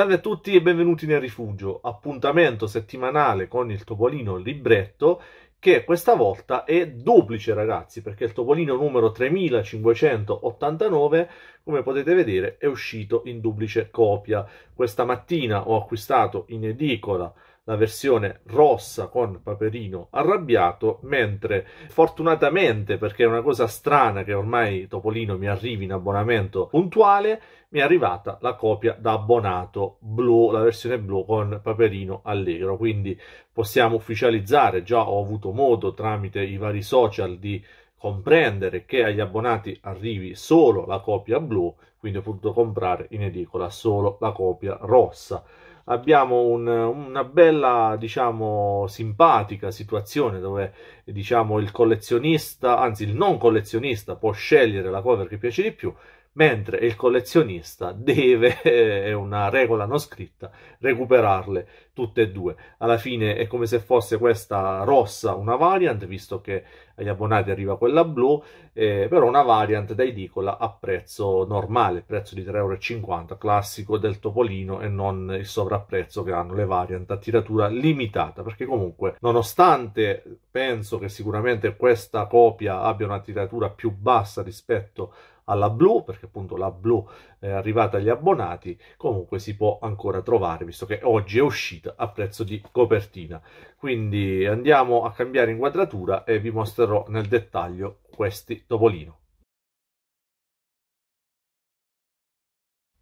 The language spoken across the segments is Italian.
Salve a tutti e benvenuti nel rifugio, appuntamento settimanale con il Topolino Libretto che questa volta è duplice ragazzi perché il Topolino numero 3589 come potete vedere è uscito in duplice copia. Questa mattina ho acquistato in edicola la versione rossa con Paperino arrabbiato, mentre fortunatamente, perché è una cosa strana che ormai Topolino mi arrivi in abbonamento puntuale, mi è arrivata la copia da abbonato blu, la versione blu con Paperino Allegro, quindi possiamo ufficializzare, già ho avuto modo tramite i vari social di comprendere che agli abbonati arrivi solo la copia blu, quindi ho potuto comprare in edicola solo la copia rossa. Abbiamo un, una bella, diciamo, simpatica situazione dove, diciamo, il collezionista, anzi il non collezionista può scegliere la cover che piace di più mentre il collezionista deve, eh, è una regola non scritta, recuperarle tutte e due. Alla fine è come se fosse questa rossa una variant, visto che agli abbonati arriva quella blu, eh, però una variant da edicola a prezzo normale, prezzo di 3,50 euro, classico del Topolino e non il sovrapprezzo che hanno le variant a tiratura limitata, perché comunque nonostante penso che sicuramente questa copia abbia una tiratura più bassa rispetto a alla blu, perché appunto la blu è arrivata agli abbonati, comunque si può ancora trovare, visto che oggi è uscita a prezzo di copertina. Quindi andiamo a cambiare inquadratura e vi mostrerò nel dettaglio questi topolino.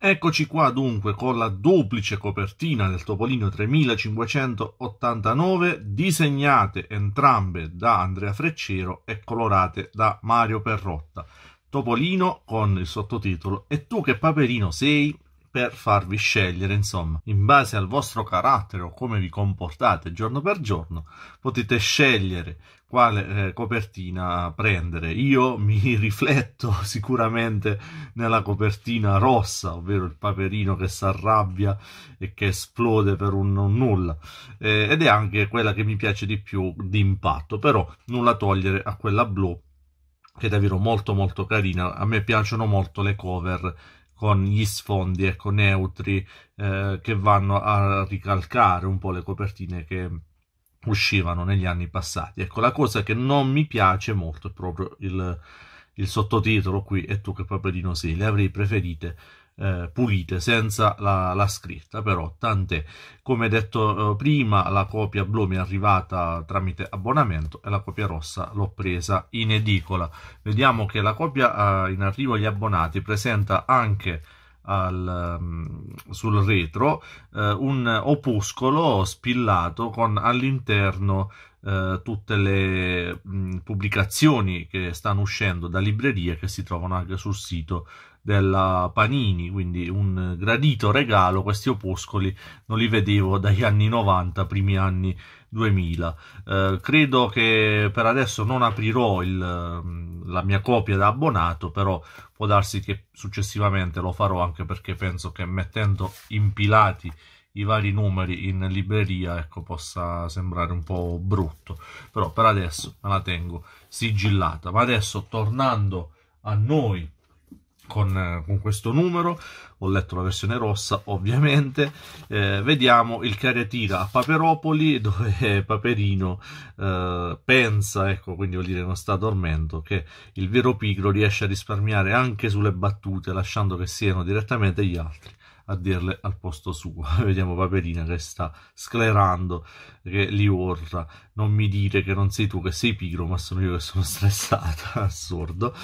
Eccoci qua dunque con la duplice copertina del Topolino 3589, disegnate entrambe da Andrea Freccero e colorate da Mario Perrotta. Topolino con il sottotitolo E tu che paperino sei? per farvi scegliere, insomma, in base al vostro carattere o come vi comportate giorno per giorno, potete scegliere quale eh, copertina prendere. Io mi rifletto sicuramente nella copertina rossa, ovvero il paperino che si arrabbia e che esplode per un, non nulla, eh, ed è anche quella che mi piace di più di impatto, però nulla togliere a quella blu che è davvero molto molto carina. A me piacciono molto le cover con gli sfondi ecco, neutri eh, che vanno a ricalcare un po' le copertine che uscivano negli anni passati. Ecco, la cosa che non mi piace molto è proprio il, il sottotitolo qui, e tu che paperino sei, le avrei preferite eh, pulite senza la, la, scritta però tant'è come detto eh, prima la copia blu mi è arrivata tramite abbonamento e la copia rossa l'ho presa in edicola vediamo che la copia eh, in arrivo agli abbonati presenta anche al, mm, sul retro eh, un opuscolo spillato con all'interno eh, tutte le mh, mm, pubblicazioni che stanno uscendo da librerie che si trovano anche sul sito della Panini, quindi un gradito regalo, questi opuscoli non li vedevo dagli anni 90, primi anni 2000. Eh, credo che per adesso non aprirò il, mm, la mia copia da abbonato, però può darsi che successivamente lo farò anche perché penso che mettendo impilati i vari numeri in libreria ecco, possa sembrare un po' brutto, però per adesso me la tengo sigillata. Ma adesso tornando a noi con, eh, con, questo numero, ho letto la versione rossa ovviamente, eh, vediamo il cariatira a Paperopoli dove Paperino eh, pensa, ecco quindi vuol dire non sta dormendo, che il vero pigro riesce a risparmiare anche sulle battute lasciando che siano direttamente gli altri a dirle al posto suo. Vediamo Paperina che sta sclerando, che li urla. Non mi dire che non sei tu che sei pigro, ma sono io che sono stressata. Assurdo.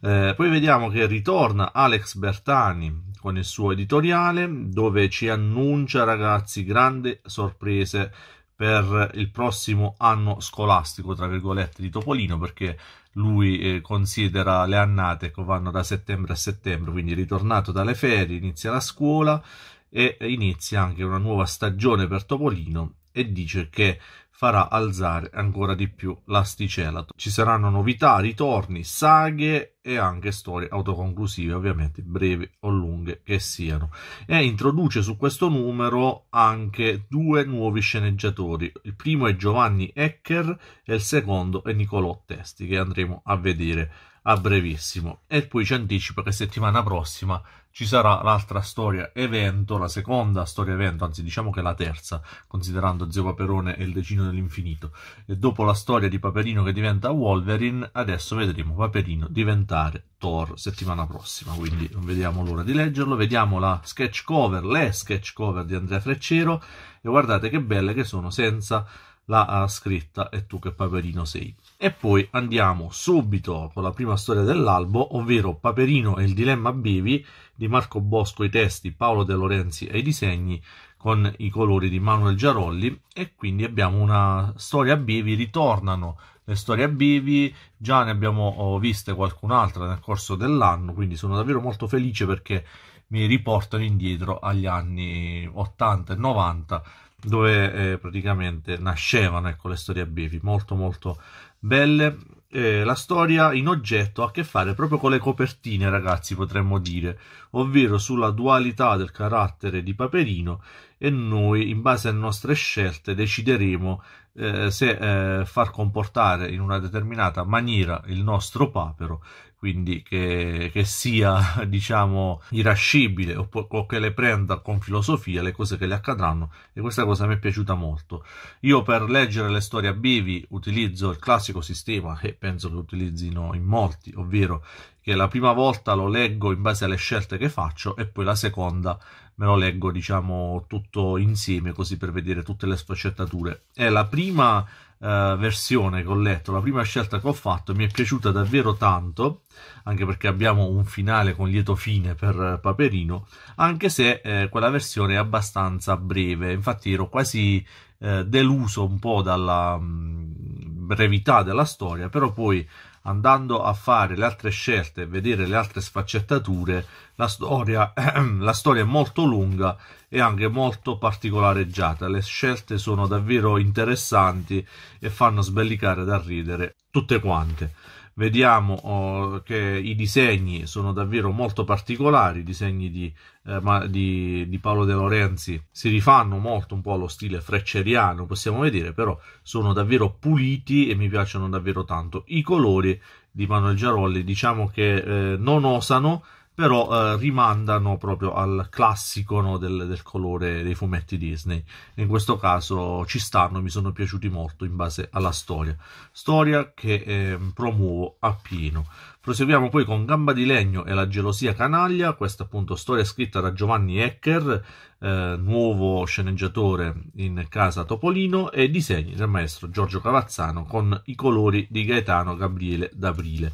Eh, poi vediamo che ritorna Alex Bertani con il suo editoriale dove ci annuncia, ragazzi, grandi sorprese per il prossimo anno scolastico, tra virgolette, di Topolino, perché lui eh, considera le annate che vanno da settembre a settembre, quindi ritornato dalle ferie, inizia la scuola e inizia anche una nuova stagione per Topolino e dice che farà alzare ancora di più l'asticella. Ci saranno novità, ritorni, saghe e anche storie autoconclusive, ovviamente brevi o lunghe che siano. E introduce su questo numero anche due nuovi sceneggiatori. Il primo è Giovanni Ecker e il secondo è Nicolò Testi, che andremo a vedere a brevissimo. E poi ci anticipa che settimana prossima ci sarà l'altra storia evento, la seconda storia evento, anzi diciamo che la terza, considerando Zio Paperone e il Decino dell'Infinito. E dopo la storia di Paperino che diventa Wolverine, adesso vedremo Paperino diventare affrontare Thor settimana prossima, quindi non vediamo l'ora di leggerlo. Vediamo la sketch cover, le sketch cover di Andrea Freccero e guardate che belle che sono senza la scritta e tu che Paperino sei. E poi andiamo subito con la prima storia dell'albo, ovvero Paperino e il dilemma Bevi di Marco Bosco i testi, Paolo De Lorenzi e i disegni con i colori di Manuel Giarolli e quindi abbiamo una storia Bevi ritornano storie storia bivi, già ne abbiamo oh, viste qualcun'altra nel corso dell'anno, quindi sono davvero molto felice perché mi riportano indietro agli anni 80 e 90 dove eh, praticamente nascevano ecco, le storie bevi, molto molto belle. Eh, la storia in oggetto ha a che fare proprio con le copertine, ragazzi, potremmo dire, ovvero sulla dualità del carattere di Paperino e noi, in base alle nostre scelte, decideremo eh, se eh, far comportare in una determinata maniera il nostro papero, quindi che, che sia diciamo irascibile o, o, che le prenda con filosofia le cose che le accadranno e questa cosa mi è piaciuta molto. Io per leggere le storie a bivi utilizzo il classico sistema e penso che utilizzino in molti, ovvero che la prima volta lo leggo in base alle scelte che faccio e poi la seconda me lo leggo diciamo tutto insieme così per vedere tutte le sfaccettature. È la prima eh, versione che ho letto, la prima scelta che ho fatto, mi è piaciuta davvero tanto, anche perché abbiamo un finale con lieto fine per Paperino, anche se eh, quella versione è abbastanza breve, infatti ero quasi eh, deluso un po' dalla mh, mm, brevità della storia, però poi andando a fare le altre scelte e vedere le altre sfaccettature, la storia, la storia, è molto lunga e anche molto particolareggiata. Le scelte sono davvero interessanti e fanno sbellicare da ridere tutte quante vediamo oh, che i disegni sono davvero molto particolari, i disegni di, eh, ma, di, di, Paolo De Lorenzi si rifanno molto un po' allo stile frecceriano, possiamo vedere, però sono davvero puliti e mi piacciono davvero tanto. I colori di Manuel Giarolli diciamo che eh, non osano, però eh, rimandano proprio al classico no, del, del, colore dei fumetti Disney. In questo caso ci stanno, mi sono piaciuti molto in base alla storia, storia che eh, promuovo appieno. Proseguiamo poi con Gamba di legno e la gelosia canaglia, questa appunto storia scritta da Giovanni Ecker, eh, nuovo sceneggiatore in casa Topolino e disegni del maestro Giorgio Cavazzano con i colori di Gaetano Gabriele D'Aprile.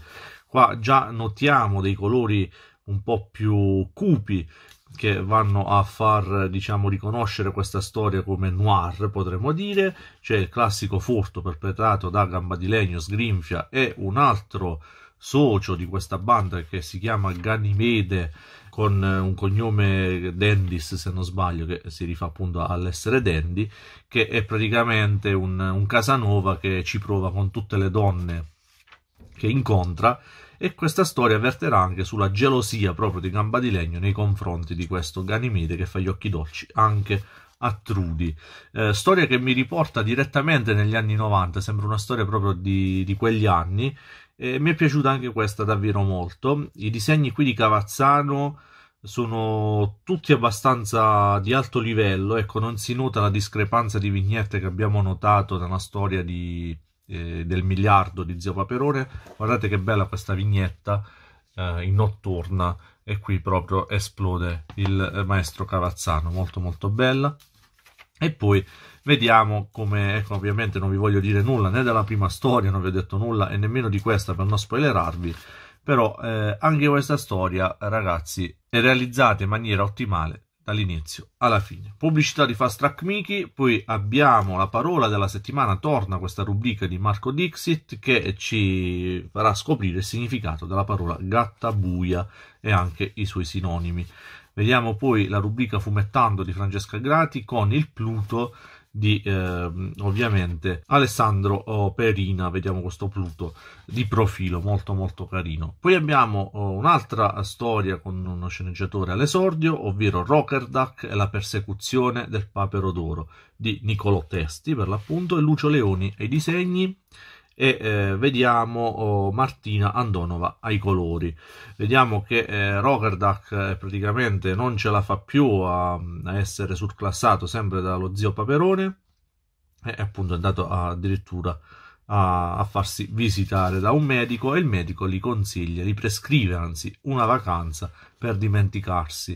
Qua già notiamo dei colori un po' più cupi che vanno a far diciamo riconoscere questa storia come noir potremmo dire c'è il classico furto perpetrato da Gambadilegno Sgrinfia e un altro socio di questa banda che si chiama Ganimede con eh, un cognome dandis se non sbaglio che si rifà appunto all'essere Dandy che è praticamente un, un Casanova che ci prova con tutte le donne che incontra e questa storia verterà anche sulla gelosia proprio di Gambadilegno nei confronti di questo Ganimede che fa gli occhi dolci anche a Trudi. Eh, storia che mi riporta direttamente negli anni 90, sembra una storia proprio di, di quegli anni. e mi è piaciuta anche questa davvero molto. I disegni qui di Cavazzano sono tutti abbastanza di alto livello, ecco, non si nota la discrepanza di vignette che abbiamo notato nella storia di, eh, del miliardo di Zio Paperone. Guardate che bella questa vignetta eh, in notturna e qui proprio esplode il maestro Cavazzano, molto molto bella. E poi vediamo come, ecco, ovviamente non vi voglio dire nulla né della prima storia, non vi ho detto nulla e nemmeno di questa per non spoilerarvi, però eh, anche questa storia, ragazzi, è realizzata in maniera ottimale dall'inizio alla fine. Pubblicità di Fast Track Mickey, poi abbiamo la parola della settimana, torna questa rubrica di Marco Dixit che ci farà scoprire il significato della parola gattabuia e anche i suoi sinonimi. Vediamo poi la rubrica Fumettando di Francesca Grati con il Pluto di eh, ovviamente Alessandro oh, Perina, vediamo questo Pluto di profilo molto molto carino. Poi abbiamo oh, un'altra storia con uno sceneggiatore all'esordio, ovvero Rockerduck e la persecuzione del papero d'oro di Niccolò Testi per l'appunto e Lucio Leoni e i disegni e eh, vediamo oh, Martina Andonova ai colori. Vediamo che eh, Rogerdak eh, praticamente non ce la fa più a, a essere surclassato sempre dallo zio Paperone e appunto è andato a, addirittura a, a, farsi visitare da un medico e il medico gli consiglia, gli prescrive anzi una vacanza per dimenticarsi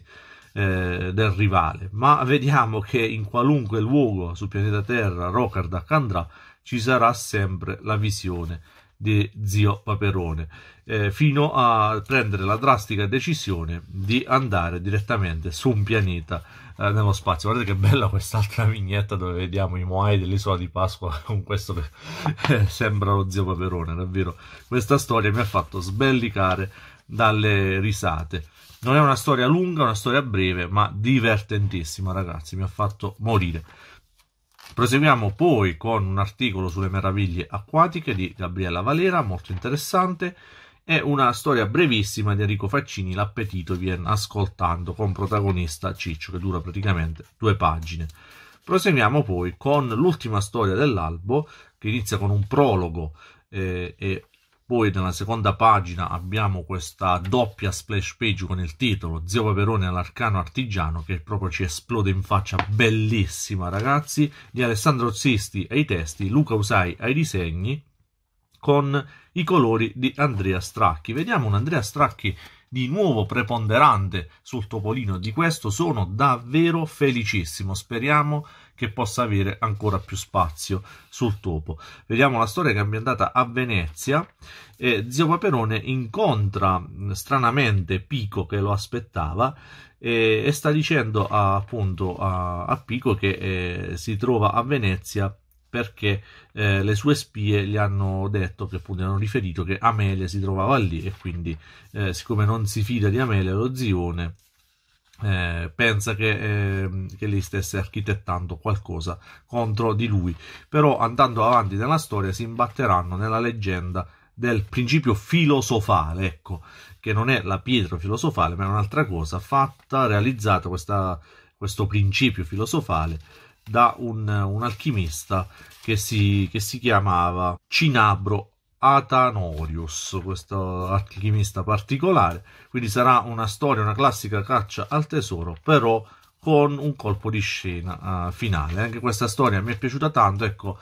eh, del rivale. Ma vediamo che in qualunque luogo sul pianeta Terra Rogerdak andrà ci sarà sempre la visione di zio Paperone eh, fino a prendere la drastica decisione di andare direttamente su un pianeta eh, nello spazio guardate che bella quest'altra vignetta dove vediamo i Moai dell'isola di Pasqua con questo che eh, sembra lo zio Paperone davvero questa storia mi ha fatto sbellicare dalle risate non è una storia lunga, una storia breve, ma divertentissima, ragazzi. Mi ha fatto morire. Proseguiamo poi con un articolo sulle meraviglie acquatiche di Gabriella Valera, molto interessante, È una storia brevissima di Enrico Faccini, L'appetito viene ascoltando, con protagonista Ciccio, che dura praticamente due pagine. Proseguiamo poi con l'ultima storia dell'albo, che inizia con un prologo eh, e poi nella seconda pagina abbiamo questa doppia splash page con il titolo Zio Paperone all'Arcano Artigiano che proprio ci esplode in faccia, bellissima ragazzi, di Alessandro Zisti ai testi, Luca Usai ai disegni con i colori di Andrea Stracchi. Vediamo un Andrea Stracchi di nuovo preponderante sul topolino di questo sono davvero felicissimo speriamo che possa avere ancora più spazio sul topo. Vediamo la storia che è ambientata a Venezia e Zio Paperone incontra stranamente Pico che lo aspettava e, e sta dicendo a, appunto a, a Pico che eh, si trova a Venezia perché eh, le sue spie gli hanno detto che appunto gli hanno riferito che Amelia si trovava lì e quindi eh, siccome non si fida di Amelia lo zione eh, pensa che, eh, che, lei stesse architettando qualcosa contro di lui. Però andando avanti nella storia si imbatteranno nella leggenda del principio filosofale, ecco, che non è la pietra filosofale, ma è un'altra cosa fatta, realizzata questa, questo principio filosofale da un, un alchimista che si, che si chiamava Cinabro Atanorius, questo alchimista particolare. Quindi sarà una storia, una classica caccia al tesoro, però con un colpo di scena uh, finale. Anche questa storia mi è piaciuta tanto, ecco,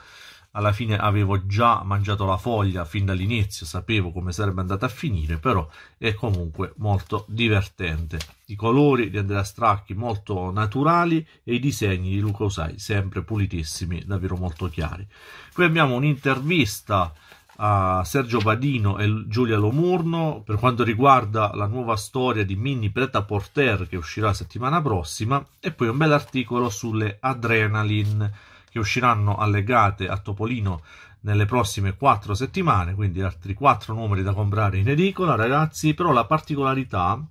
alla fine avevo già mangiato la foglia fin dall'inizio, sapevo come sarebbe andata a finire, però è comunque molto divertente. I colori di Andrea Stracchi molto naturali e i disegni di Luca Usai sempre pulitissimi, davvero molto chiari. Qui abbiamo un'intervista a Sergio Vadino e Giulia Lomurno per quanto riguarda la nuova storia di Mini Preta Porter che uscirà la settimana prossima e poi un bel articolo sulle Adrenaline che usciranno allegate a Topolino nelle prossime quattro settimane, quindi altri quattro numeri da comprare in edicola, ragazzi, però la particolarità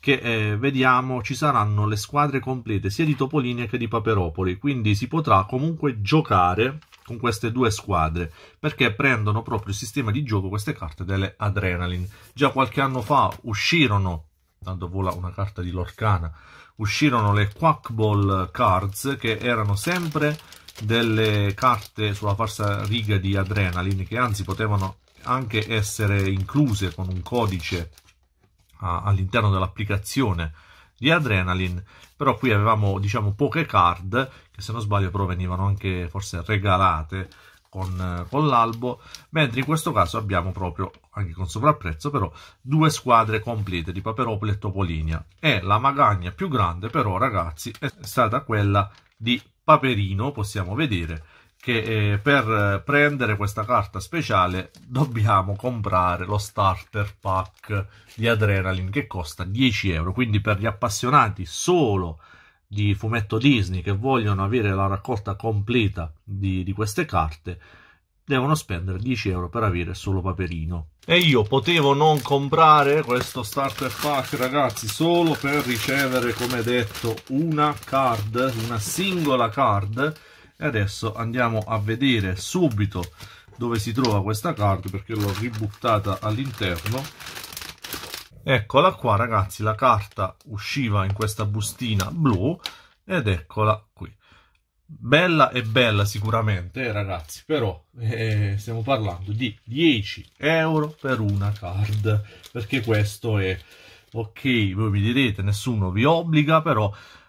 che eh, vediamo ci saranno le squadre complete sia di Topolinia che di Paperopoli, quindi si potrà comunque giocare con queste due squadre perché prendono proprio il sistema di gioco queste carte delle Adrenaline. Già qualche anno fa uscirono, tanto vola una carta di Lorcana, uscirono le Quackball Cards che erano sempre delle carte sulla farsa riga di Adrenaline che anzi potevano anche essere incluse con un codice all'interno dell'applicazione di Adrenaline, però qui avevamo diciamo poche card che se non sbaglio però venivano anche forse regalate con, eh, con l'albo, mentre in questo caso abbiamo proprio, anche con sovrapprezzo però, due squadre complete di Paperopoli e Topolinia. E la magagna più grande però, ragazzi, è stata quella di Paperino, possiamo vedere, che eh, per eh, prendere questa carta speciale dobbiamo comprare lo starter pack di Adrenaline che costa 10 euro, quindi per gli appassionati solo di fumetto Disney che vogliono avere la raccolta completa di, di queste carte devono spendere 10 euro per avere solo Paperino. E io potevo non comprare questo starter pack, ragazzi, solo per ricevere, come detto, una card, una singola card. E adesso andiamo a vedere subito dove si trova questa card, perché l'ho ributtata all'interno. Eccola qua ragazzi, la carta usciva in questa bustina blu ed eccola qui. Bella e bella sicuramente eh, ragazzi, però eh, stiamo parlando di 10 euro per una card, perché questo è... Ok, voi mi direte, nessuno vi obbliga, però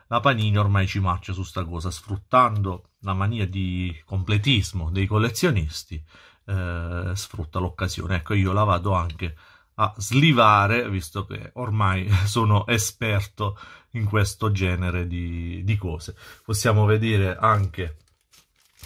la Panini ormai ci marcia su sta cosa, sfruttando la mania di completismo dei collezionisti, eh, sfrutta l'occasione. Ecco, io la vado anche a a slivare, visto che ormai sono esperto in questo genere di, di cose. Possiamo vedere anche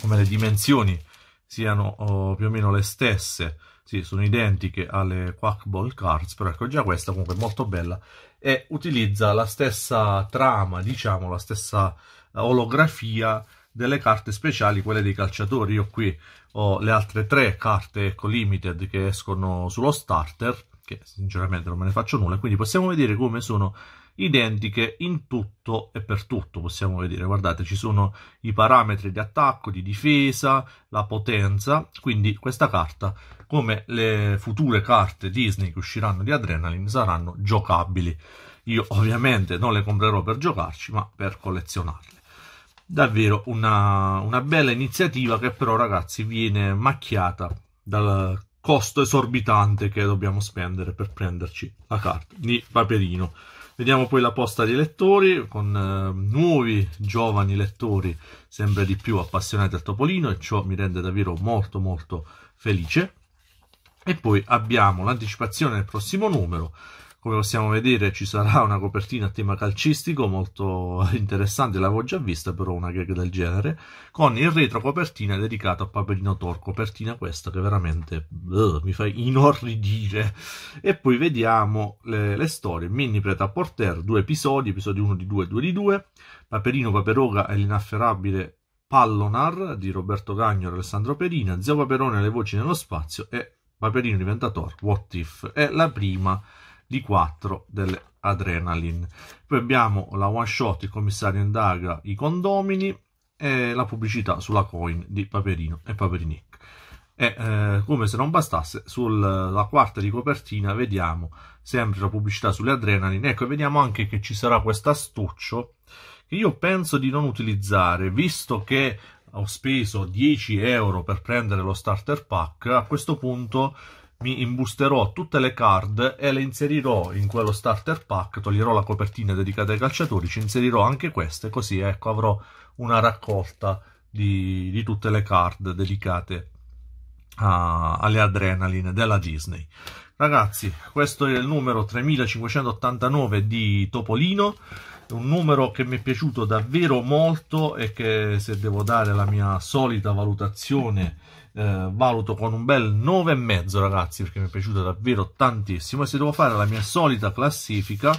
come le dimensioni siano oh, più o meno le stesse, sì, sono identiche alle Quackball Cards, però ecco già questa comunque molto bella e utilizza la stessa trama, diciamo, la stessa olografia delle carte speciali, quelle dei calciatori. Io qui ho le altre tre carte ecco, limited che escono sullo starter che sinceramente non me ne faccio nulla, quindi possiamo vedere come sono identiche in tutto e per tutto, possiamo vedere, guardate, ci sono i parametri di attacco, di difesa, la potenza, quindi questa carta, come le future carte Disney che usciranno di Adrenaline, saranno giocabili. Io ovviamente non le comprerò per giocarci, ma per collezionarle davvero una, una, bella iniziativa che però ragazzi viene macchiata dal costo esorbitante che dobbiamo spendere per prenderci la carta di Paperino. Vediamo poi la posta dei lettori con eh, nuovi giovani lettori, sempre di più appassionati al Topolino e ciò mi rende davvero molto molto felice. E poi abbiamo l'anticipazione del prossimo numero come possiamo vedere ci sarà una copertina a tema calcistico molto interessante, l'avevo già vista però una gag del genere, con il retro copertina dedicato a Paperino Thor, copertina questa che veramente uh, mi fa inorridire. E poi vediamo le, le storie, Mini Preta Porter, due episodi, episodi 1 di 2 e 2 di 2, Paperino Paperoga e l'inafferrabile Pallonar di Roberto Cagno e Alessandro Perina, Zio Paperone e le voci nello spazio e Paperino diventa Thor, What If? È la prima D4 dell'adrenaline. Poi abbiamo la one shot, il commissario indaga i condomini e la pubblicità sulla coin di Paperino e Paperinic. E eh, come se non bastasse, sulla quarta di copertina vediamo sempre la pubblicità sulle adrenaline. Ecco, vediamo anche che ci sarà questo astuccio che io penso di non utilizzare, visto che ho speso 10 euro per prendere lo starter pack, a questo punto mi imbusterò tutte le card e le inserirò in quello starter pack, toglierò la copertina dedicata ai calciatori, ci inserirò anche queste, così ecco avrò una raccolta di, di tutte le card dedicate a, alle adrenaline della Disney. Ragazzi, questo è il numero 3589 di Topolino. Esatto, un numero che mi è piaciuto davvero molto e che se devo dare la mia solita valutazione eh, valuto con un bel 9,5 ragazzi perché mi è piaciuto davvero tantissimo e se devo fare la mia solita classifica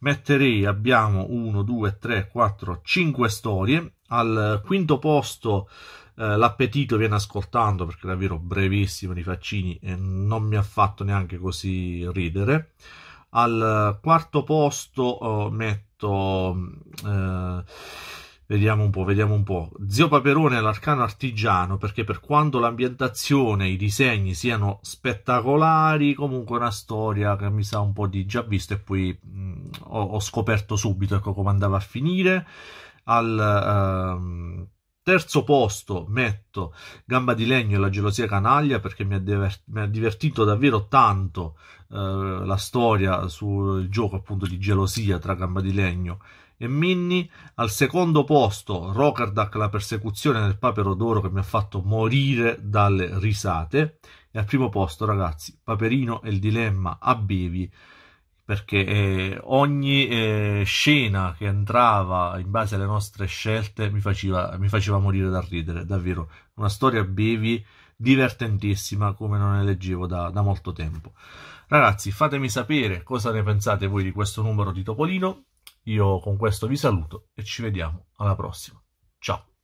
metterei abbiamo 1 2 3 4 5 storie al quinto posto eh, l'appetito viene ascoltando perché davvero brevissimo di faccini e non mi ha fatto neanche così ridere al quarto posto oh, metto... Mm, eh, Vediamo un po', vediamo un po'. Zio Paperone è l'arcano artigiano perché per quanto l'ambientazione, i disegni siano spettacolari, comunque è una storia che mi sa un po' di già visto e poi mh, mm, ho, ho, scoperto subito ecco, come andava a finire. Al, ehm, Terzo posto metto Gamba di Legno e la gelosia canaglia perché mi ha, diver- mi ha divertito davvero tanto eh, la storia sul gioco appunto di gelosia tra Gamba di Legno e Minnie. Al secondo posto Rokardak la persecuzione del papero d'oro che mi ha fatto morire dalle risate. E al primo posto ragazzi Paperino e il dilemma a Bevi perché eh, ogni eh, scena che entrava in base alle nostre scelte mi faceva, mi faceva morire dal ridere, davvero. Una storia bevi divertentissima come non ne leggevo da, da molto tempo. Ragazzi, fatemi sapere cosa ne pensate voi di questo numero di Topolino. Io con questo vi saluto e ci vediamo alla prossima. Ciao!